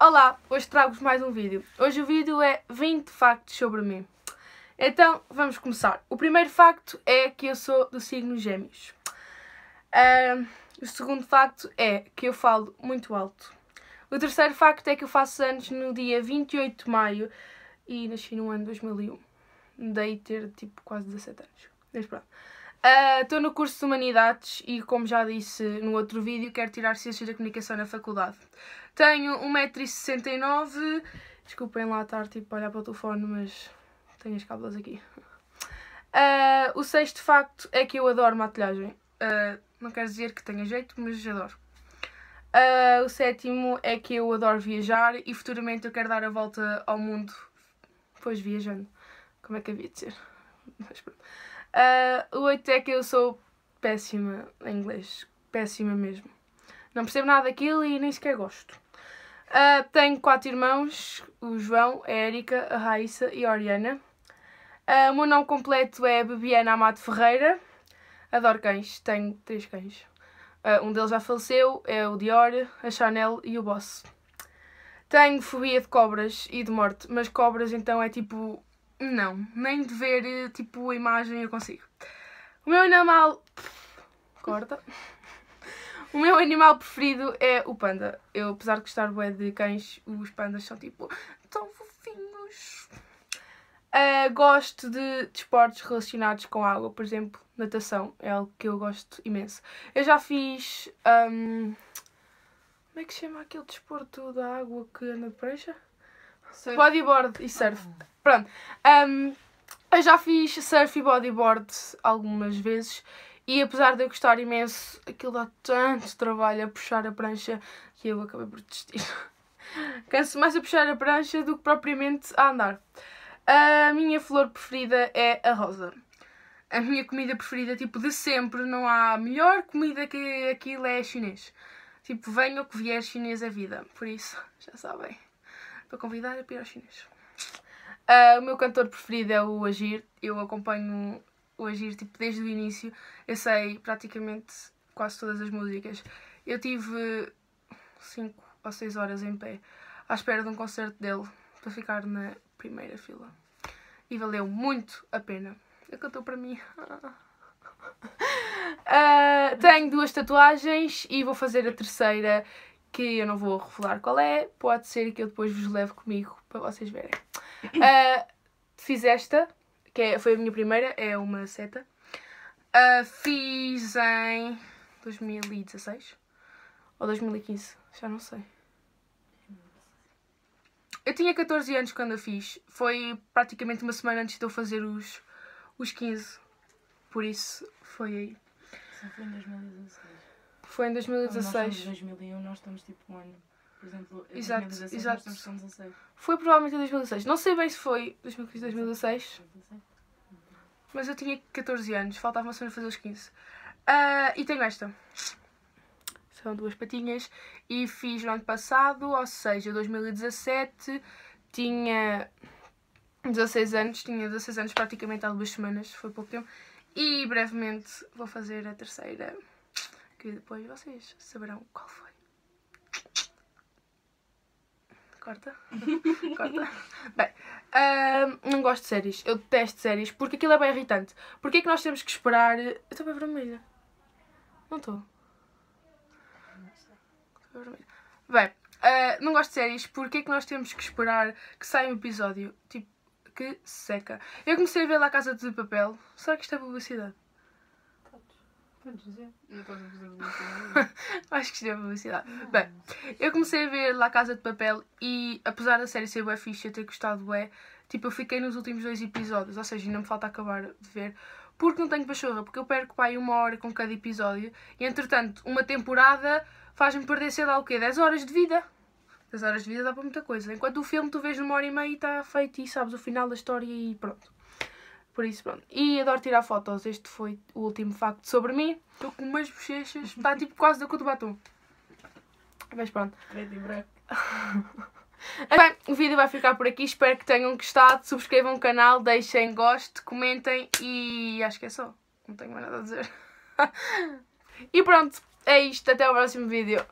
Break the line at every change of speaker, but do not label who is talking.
Olá, hoje trago-vos mais um vídeo. Hoje o vídeo é 20 factos sobre mim. Então, vamos começar. O primeiro facto é que eu sou do signo gêmeos. Uh, o segundo facto é que eu falo muito alto. O terceiro facto é que eu faço anos no dia 28 de maio e nasci no ano 2001. Dei ter tipo quase 17 anos. Mas pronto. Estou uh, ah, no curso de Humanidades e, como já disse no outro vídeo, quero tirar Ciências da Comunicação na faculdade. Tenho 1,69m. Desculpem lá estar tipo, a olhar para o telefone, mas tenho as cábulas aqui. Uh, o sexto facto é que eu adoro matelhagem. Uh, ah, não quer dizer que tenha jeito, mas adoro. Uh, o sétimo é que eu adoro viajar e futuramente eu quero dar a volta ao mundo, pois viajando. Como é que havia de ser? Mas pronto. Uh, o 8 é que eu sou péssima em inglês. Péssima mesmo. Não percebo nada daquilo e nem sequer gosto. Uh, tenho quatro irmãos: o João, a Érica, a Raíssa e a Oriana. Uh, o meu nome completo é Bebiana Amado Ferreira. Adoro cães, tenho três cães. Uh, um deles já faleceu, é o Dior, a Chanel e o Boss. Tenho fobia de cobras e de morte, mas cobras então é tipo não, nem de ver eh, tipo a imagem eu consigo. O meu animal. Corta. O meu animal preferido é o panda. Eu, apesar de gostar bué de cães, os pandas são tipo tão fofinhos. Uh, gosto de desportos de relacionados com água, por exemplo, natação é algo que eu gosto imenso. Eu já fiz. Um... Como é que chama aquele desporto da água que anda de prancha? Surf. Bodyboard e surf. Ah. Pronto. Um, eu já fiz surf e bodyboard algumas vezes e apesar de eu gostar imenso, aquilo dá tanto trabalho a puxar a prancha que eu acabei por desistir. Canso mais a puxar a prancha do que propriamente a andar. A minha flor preferida é a rosa. A minha comida preferida, tipo, de sempre. Não há melhor comida que aquilo é chinês. Tipo, venha o que vier, chinês é vida. Por isso, já sabem para convidar a pior chinês. Uh, ah, o meu cantor preferido é o Agir. Eu acompanho o Agir tipo, desde o início. Eu sei praticamente quase todas as músicas. Eu tive 5 ou 6 horas em pé à espera de um concerto dele para ficar na primeira fila. E valeu muito a pena. Ele cantou para mim. Uh, tenho duas tatuagens e vou fazer a terceira que eu não vou revelar qual é, pode ser que eu depois vos leve comigo para vocês verem. Uh, fiz esta, que é, foi a minha primeira, é uma seta. Uh, fiz em 2016 ou 2015, já não sei. Eu tinha 14 anos quando a fiz, foi praticamente uma semana antes de eu fazer os, os 15, por isso foi aí. Só foi em 2016. Foi em 2016. Quando nós estamos em 2001, nós estamos tipo um ano. Por exemplo, em exato, 2016 exato. nós estamos com 16. Foi provavelmente em 2016. Não sei bem se foi 2015 2016. Mas eu tinha 14 anos, faltava uma semana fazer os 15. Uh, ah, e tenho esta. São duas patinhas. E fiz no ano passado, ou seja, 2017. Tinha 16 anos, tinha 16 anos praticamente há duas semanas, foi pouco tempo. E brevemente vou fazer a terceira que depois vocês saberão qual foi. Corta? Corta? Bem, uh, não gosto de séries. Eu detesto séries porque aquilo é bem irritante. Porquê é que nós temos que esperar... Eu estou bem vermelha. Não estou. Bem, uh, não gosto de séries. Porquê é que nós temos que esperar que saia um episódio? Tipo, que seca. Eu comecei a ver lá a Casa de Papel. Será que isto é publicidade? Podes dizer? Não estás a fazer publicidade. Acho que isto é publicidade. velocidade. Ah, Bem, eu comecei é. a ver La Casa de Papel e, apesar da série ser bué fixe, eu ter gostado bué, tipo, eu fiquei nos últimos dois episódios, ou seja, ainda me falta acabar de ver, porque não tenho pachorra, porque eu perco, pai, uma hora com cada episódio e, entretanto, uma temporada faz-me perder, sei lá o quê, 10 horas de vida. 10 horas de vida dá para muita coisa. Enquanto o filme tu vês numa hora e meia e está feito e sabes o final da história e pronto. Por isso, pronto. E adoro tirar fotos. Este foi o último facto sobre mim. Estou com umas bochechas. Está tipo quase da cor do batom. Mas pronto. Preto e branco. Bem, o vídeo vai ficar por aqui. Espero que tenham gostado. Subscrevam o canal, deixem gosto, comentem e acho que é só. Não tenho mais nada a dizer. e pronto, é isto. Até o próximo vídeo.